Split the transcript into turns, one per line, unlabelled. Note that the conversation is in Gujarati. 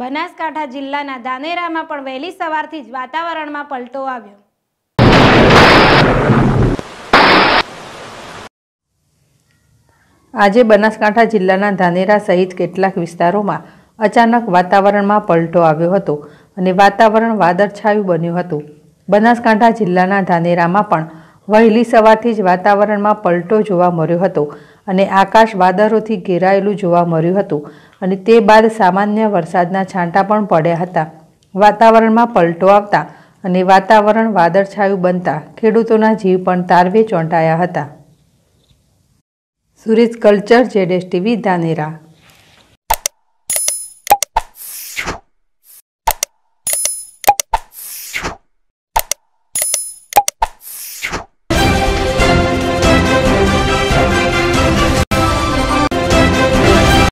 બનાસકાંઠા જિલ્લાના ધાનેરામાં પણ વહેલી સવારથી જ વાતાવરણમાં પલટો આવ્યો
આજે બનાસકાંઠા જિલ્લાના ધાનેરા સહિત કેટલાક વિસ્તારોમાં અચાનક વાતાવરણમાં પલટો આવ્યો હતો અને વાતાવરણ વાદળછાયું બન્યું હતું બનાસકાંઠા જિલ્લાના ધાનેરામાં પણ વહેલી સવારથી જ વાતાવરણમાં પલટો જોવા મળ્યો હતો અને આકાશ વાદળોથી ઘેરાયેલું જોવા મળ્યું હતું અને તે બાદ સામાન્ય વરસાદના છાંટા પણ પડ્યા હતા વાતાવરણમાં પલટો આવતા અને વાતાવરણ વાદળછાયું બનતા ખેડૂતોના જીવ પણ તારવે ચોંટાયા હતા સુરેશ કલ્ચર જેડેશ ટીવી ધાનેરા